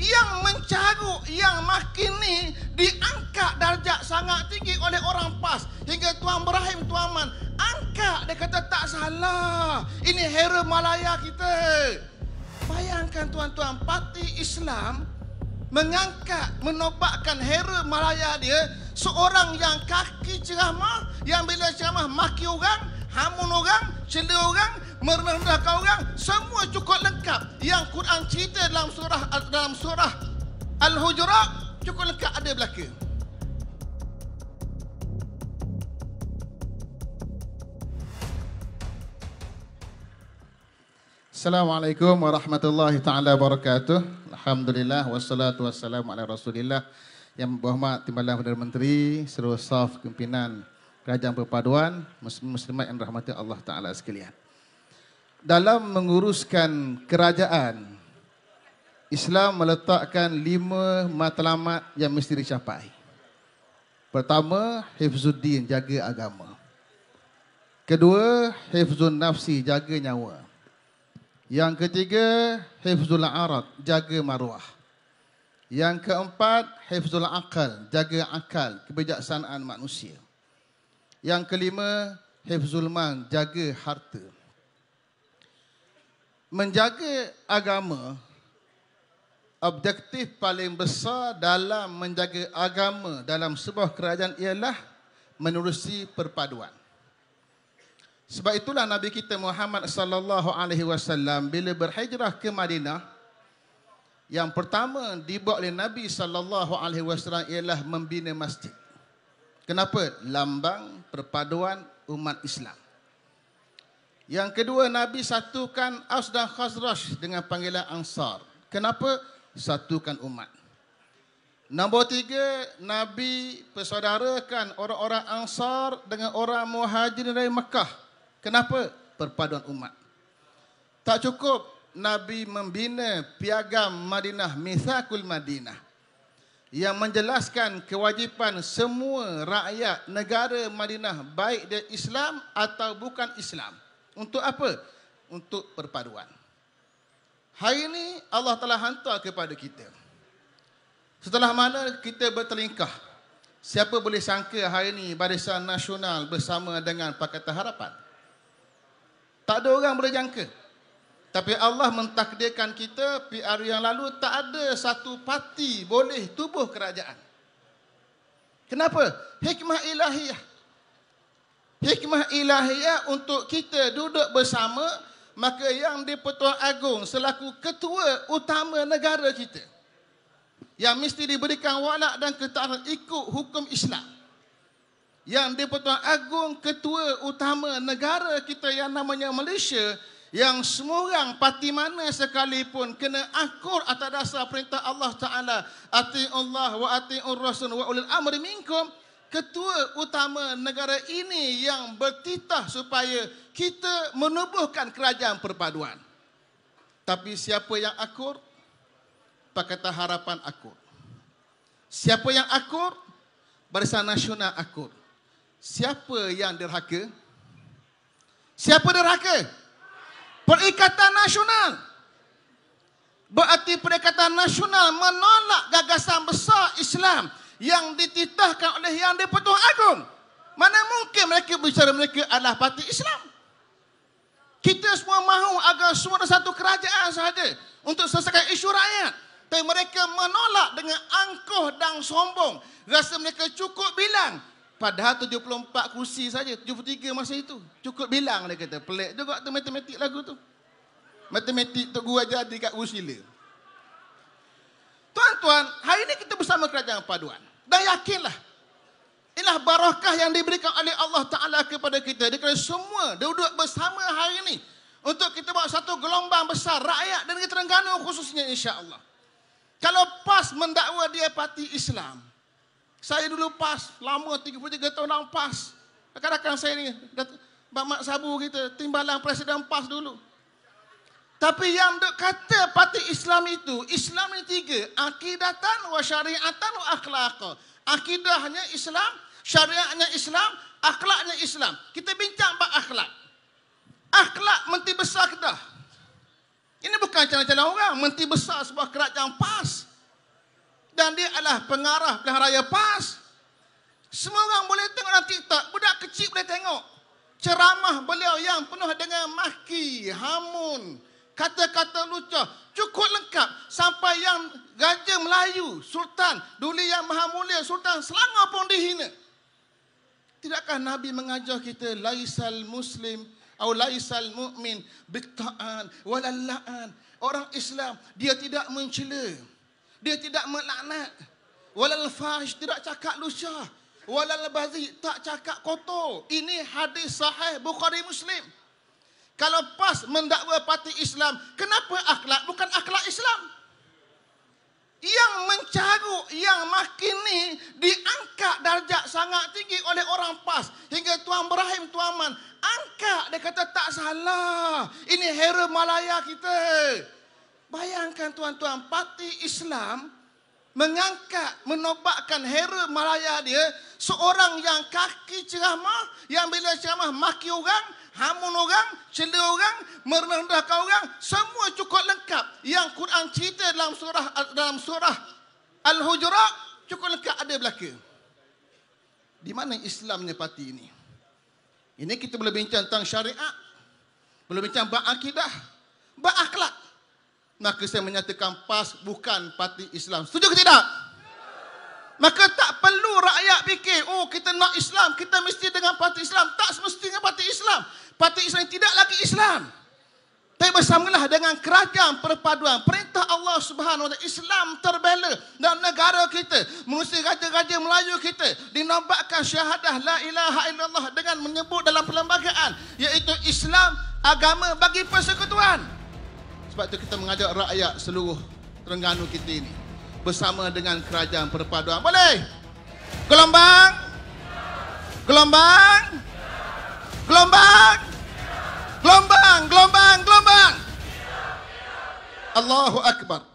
yang mencaru, yang makin ni diangkat darjat sangat tinggi oleh orang pas hingga Tuan Ibrahim Tuan Man angkat dia kata tak salah ini hero Malaya kita bayangkan tuan-tuan parti Islam mengangkat menobatkan hero Malaya dia seorang yang kaki ceramah yang bila ceramah maki orang hamun orang celi orang merendahkan orang semua cukup lengkap yang Quran cerita dalam surah Al-Hujurat cukup lekat ada belakang. Assalamualaikum warahmatullahi taala wabarakatuh. Alhamdulillah wassalatu wassalamu ala Rasulillah. Yang berhormat Timbalan Perdana Menteri, seluruh staf pimpinan Kerajaan Perpaduan, muslimat yang rahmati Allah taala sekalian. Dalam menguruskan kerajaan, Islam meletakkan lima matlamat yang mesti dicapai. Pertama, hifzuddin, jaga agama. Kedua, hifzun nafsi, jaga nyawa. Yang ketiga, hifzul arad, jaga maruah. Yang keempat, hifzul akal, jaga akal, kebijaksanaan manusia. Yang kelima, hifzul man, jaga harta. Menjaga agama objektif paling besar dalam menjaga agama dalam sebuah kerajaan ialah menerusi perpaduan. Sebab itulah Nabi kita Muhammad sallallahu alaihi wasallam bila berhijrah ke Madinah yang pertama dibawa oleh Nabi sallallahu alaihi wasallam ialah membina masjid. Kenapa? Lambang perpaduan umat Islam. Yang kedua Nabi satukan Aus dan Khazraj dengan panggilan Ansar. Kenapa? satukan umat. Nombor tiga, Nabi persaudarakan orang-orang Ansar dengan orang Muhajir dari Mekah. Kenapa? Perpaduan umat. Tak cukup Nabi membina piagam Madinah, Mithakul Madinah. Yang menjelaskan kewajipan semua rakyat negara Madinah baik dia Islam atau bukan Islam. Untuk apa? Untuk perpaduan. Hari ini Allah telah hantar kepada kita. Setelah mana kita bertelingkah. Siapa boleh sangka hari ini barisan nasional bersama dengan Pakatan Harapan. Tak ada orang boleh jangka. Tapi Allah mentakdirkan kita PR yang lalu tak ada satu parti boleh tubuh kerajaan. Kenapa? Hikmah ilahiyah. Hikmah ilahiyah untuk kita duduk bersama maka yang di-Pertuan Agong selaku ketua utama negara kita yang mesti diberikan wanak dan ketaraan ikut hukum Islam yang di-Pertuan Agong ketua utama negara kita yang namanya Malaysia yang semua orang parti mana sekalipun kena akur atas dasar perintah Allah Ta'ala ati'ullah wa ati'ur rasul wa ulil amri minkum ketua utama negara ini yang bertitah supaya kita menubuhkan kerajaan perpaduan. Tapi siapa yang akur? Pakatan Harapan akur. Siapa yang akur? Barisan Nasional akur. Siapa yang derhaka? Siapa derhaka? Perikatan Nasional. Berarti Perikatan Nasional menolak gagasan besar Islam. Islam yang dititahkan oleh yang dipertuan agung. Mana mungkin mereka bicara mereka adalah parti Islam. Kita semua mahu agar semua ada satu kerajaan sahaja untuk selesaikan isu rakyat. Tapi mereka menolak dengan angkuh dan sombong. Rasa mereka cukup bilang. Padahal 74 kursi saja, 73 masa itu. Cukup bilang dia kata. Pelik juga tu matematik lagu tu. Matematik tu gua ajar dekat Usila. Tuan-tuan, hari ini kita bersama kerajaan paduan. Dan yakinlah. Inilah barakah yang diberikan oleh Allah Ta'ala kepada kita. Dia kena semua duduk bersama hari ini. Untuk kita buat satu gelombang besar rakyat dan kita Terengganu khususnya insya Allah. Kalau PAS mendakwa dia parti Islam. Saya dulu PAS, lama 33 tahun dalam PAS. Rakan-rakan saya ni, Mak Sabu kita, timbalan Presiden PAS dulu. Tapi yang duk kata parti Islam itu, Islam ni tiga. Akidatan wa syariatan wa akhlaqa. Akidahnya Islam, syariatnya Islam, akhlaknya Islam. Kita bincang bab akhlak. Akhlak menteri besar kedah. Ini bukan calon-calon orang. Menteri besar sebuah kerajaan PAS. Dan dia adalah pengarah pilihan raya PAS. Semua orang boleh tengok dalam TikTok. Budak kecil boleh tengok. Ceramah beliau yang penuh dengan maki, hamun, kata-kata lucu, cukup lengkap sampai yang raja Melayu sultan duli yang maha mulia sultan Selangor pun dihina tidakkah nabi mengajar kita laisal muslim atau laisal mukmin bitaan walallaan orang Islam dia tidak mencela dia tidak melaknat walal fahish tidak cakap lucu, walal bazi tak cakap kotor ini hadis sahih bukhari muslim kalau PAS mendakwa parti Islam, kenapa akhlak bukan akhlak Islam? Yang mencaru, yang makin ni diangkat darjat sangat tinggi oleh orang PAS. Hingga Tuan Ibrahim, Tuan Man, angkat dia kata tak salah. Ini hero Malaya kita. Bayangkan tuan-tuan, parti Islam mengangkat, menobatkan Hero malaya dia, seorang yang kaki ceramah, yang bila ceramah maki orang, hamun orang, celi orang, merendahkan orang, semua cukup lengkap. Yang Quran cerita dalam surah dalam surah Al-Hujurat, cukup lengkap ada belakang. Di mana Islamnya parti ini? Ini kita boleh bincang tentang syariat, boleh bincang bak akidah, bak akhlak maka saya menyatakan PAS bukan parti Islam. Setuju ke tidak? Maka tak perlu rakyat fikir, oh kita nak Islam, kita mesti dengan parti Islam. Tak semestinya parti Islam. Parti Islam tidak lagi Islam. Tapi bersamalah dengan kerajaan perpaduan, perintah Allah Subhanahu SWT, Islam terbela dalam negara kita. Mengusir raja-raja Melayu kita, dinobatkan syahadah la ilaha illallah dengan menyebut dalam perlembagaan, iaitu Islam agama bagi persekutuan. Sebab itu kita mengajak rakyat seluruh Terengganu kita ini bersama dengan kerajaan perpaduan. Boleh? Gelombang? Gelombang? Gelombang? Gelombang, gelombang, gelombang. Allahu akbar.